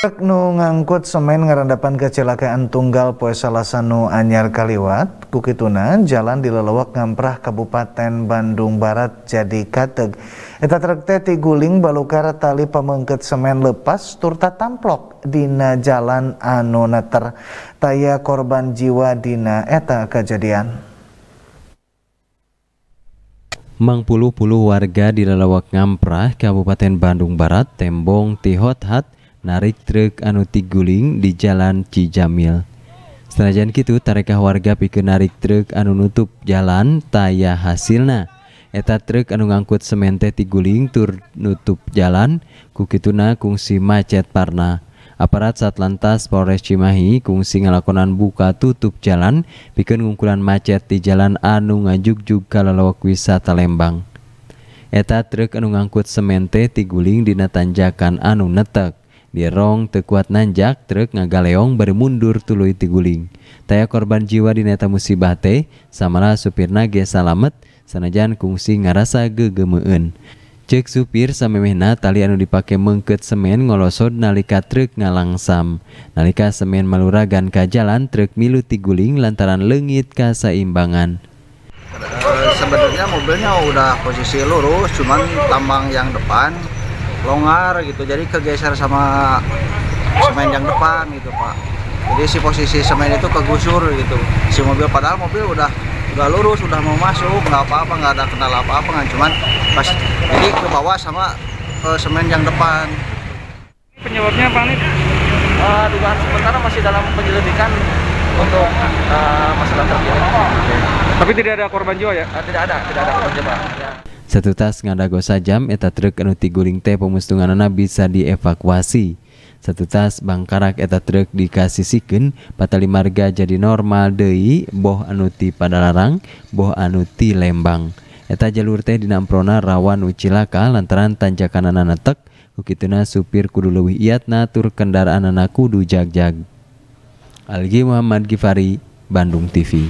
Truk Nu ngangkut semen ngarandapan kecelakaan tunggal poe salasanu anyar kaliwat kukituna jalan di lelewak ngamprah Kabupaten Bandung Barat jadi kateg eta truk teh guling balukar tali pamengket semen lepas turta tamplok dina jalan anu neter taya korban jiwa dina eta kejadian Mang puluh-puluh warga di lelewak ngamprah Kabupaten Bandung Barat tembong tihot hat narik truk anu tiguling di Jalan Cijamil. Setelah itu tarekah warga pikir narik truk anu nutup jalan taya hasilna. Eta truk anu ngangkut semente tiguling tur nutup jalan kukituna kungsi macet parna. Aparat Satlantas Polres Cimahi kungsi ngalakonan buka tutup jalan bikin ngungkulan macet di jalan anu ngajuk juga lelawak wisata Lembang. Eta truk anu ngangkut semente tiguling dina tanjakan anu netek. Dirong tekuat nanjak truk ngagaleong mundur tuluy tiguling. Taya korban jiwa neta musibah teh samalah supir nage salamet sanajan kungsi ngarasa gegemeun. Cek supir samemehna tali anu dipake mengket semen ngolosod nalika truk ngalangsam. Nalika semen maluragan ka jalan truk milu tiguling lantaran lengit ka saimbangan. Eh, sebenarnya mobilnya udah posisi lurus, cuman tambang yang depan longgar gitu jadi kegeser sama semen yang depan gitu pak jadi si posisi semen itu kegusur gitu si mobil padahal mobil udah udah lurus udah mau masuk nggak apa-apa nggak ada kenal apa-apa kan cuman pas jadi ke bawah sama ke eh, semen yang depan penyebabnya apa nih eh, uh, dugaan sementara masih dalam penyelidikan untuk uh, masalah terjadi tapi tidak ada korban jiwa ya uh, tidak ada tidak ada korban jiwa satu tas ngadagosa jam eta truk anu tiguling teh pemustunganana bisa dievakuasi satu tas Bangkarak eta truk siken, patali marga jadi normal Dei boh anuti pada larang boh anuti Lembang eta jalur teh dinamprona rawan ucilaka lantaran tanjakan tek, Bukituna supir kudu leuwih iatna tur kendaraan anak kudu jag-jag. Algi Muhammad Gifari, Bandung TV.